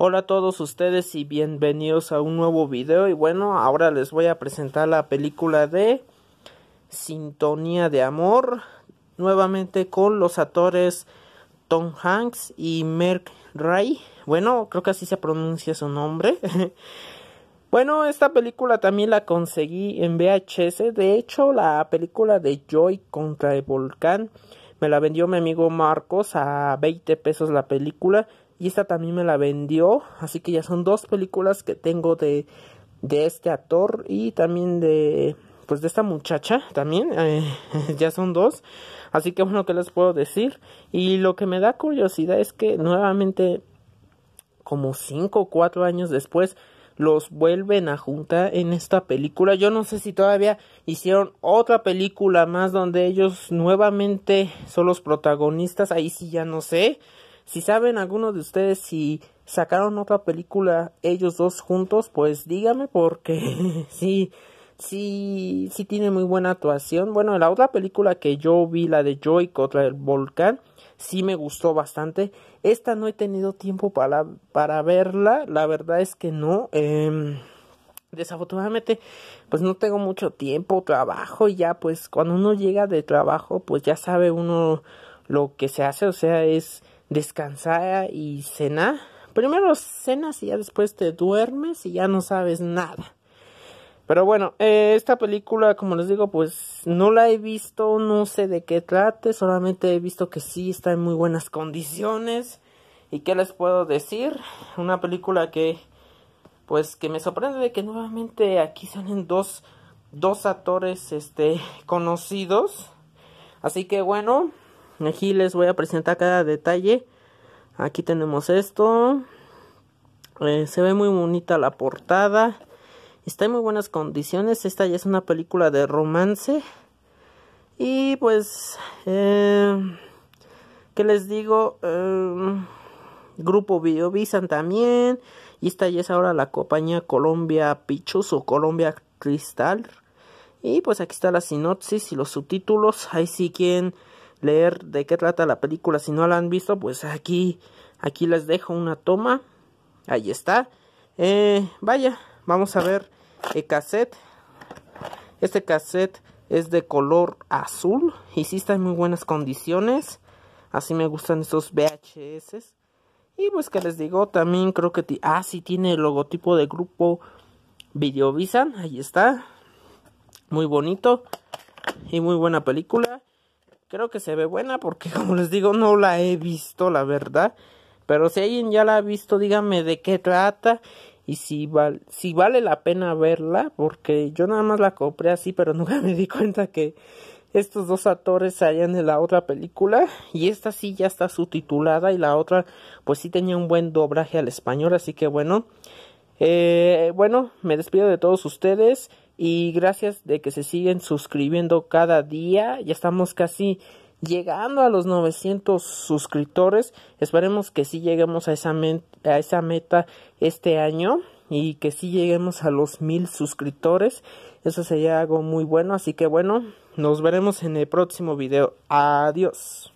Hola a todos ustedes y bienvenidos a un nuevo video y bueno, ahora les voy a presentar la película de Sintonía de Amor nuevamente con los actores Tom Hanks y Merck Ray. Bueno, creo que así se pronuncia su nombre. bueno, esta película también la conseguí en VHS. De hecho, la película de Joy contra el volcán me la vendió mi amigo Marcos a 20 pesos la película. Y esta también me la vendió. Así que ya son dos películas que tengo de, de este actor y también de pues de esta muchacha también eh, ya son dos así que bueno ¿qué les puedo decir y lo que me da curiosidad es que nuevamente como cinco o cuatro años después los vuelven a juntar en esta película. Yo no sé si todavía hicieron otra película más donde ellos nuevamente son los protagonistas. Ahí sí ya no sé. Si saben algunos de ustedes si sacaron otra película ellos dos juntos, pues dígame porque sí, sí, sí tiene muy buena actuación. Bueno, la otra película que yo vi, la de Joy contra el volcán, sí me gustó bastante. Esta no he tenido tiempo para, para verla, la verdad es que no. Em, desafortunadamente pues no tengo mucho tiempo trabajo y ya pues cuando uno llega de trabajo pues ya sabe uno lo que se hace o sea es descansar y cena Primero cenas y ya después te duermes y ya no sabes nada. Pero bueno, eh, esta película, como les digo, pues no la he visto, no sé de qué trate, solamente he visto que sí está en muy buenas condiciones. ¿Y qué les puedo decir? Una película que, pues, que me sorprende de que nuevamente aquí salen dos, dos actores, este, conocidos. Así que bueno, Aquí les voy a presentar cada detalle. Aquí tenemos esto. Eh, se ve muy bonita la portada. Está en muy buenas condiciones. Esta ya es una película de romance. Y pues, eh, ¿qué les digo? Eh, grupo Videovisan también. Y esta ya es ahora la compañía Colombia Pichus o Colombia Cristal. Y pues aquí está la sinopsis y los subtítulos. Ahí sí quien leer de qué trata la película si no la han visto, pues aquí, aquí les dejo una toma. Ahí está. Eh, vaya, vamos a ver el eh, cassette. Este cassette es de color azul y sí está en muy buenas condiciones. Así me gustan estos VHS. Y pues que les digo, también creo que... Ah, sí tiene el logotipo de grupo Videovisan. Ahí está. Muy bonito. Y muy buena película creo que se ve buena porque como les digo no la he visto la verdad. Pero si alguien ya la ha visto, díganme de qué trata y si, si vale la pena verla, porque yo nada más la compré así, pero nunca me di cuenta que estos dos actores salían de la otra película y esta sí ya está subtitulada y la otra pues sí tenía un buen doblaje al español, así que bueno, eh, bueno, me despido de todos ustedes y gracias de que se siguen suscribiendo cada día. Ya estamos casi llegando a los 900 suscriptores. Esperemos que sí lleguemos a esa, a esa meta este año y que sí lleguemos a los 1000 suscriptores. Eso sería algo muy bueno. Así que bueno, nos veremos en el próximo video. Adiós.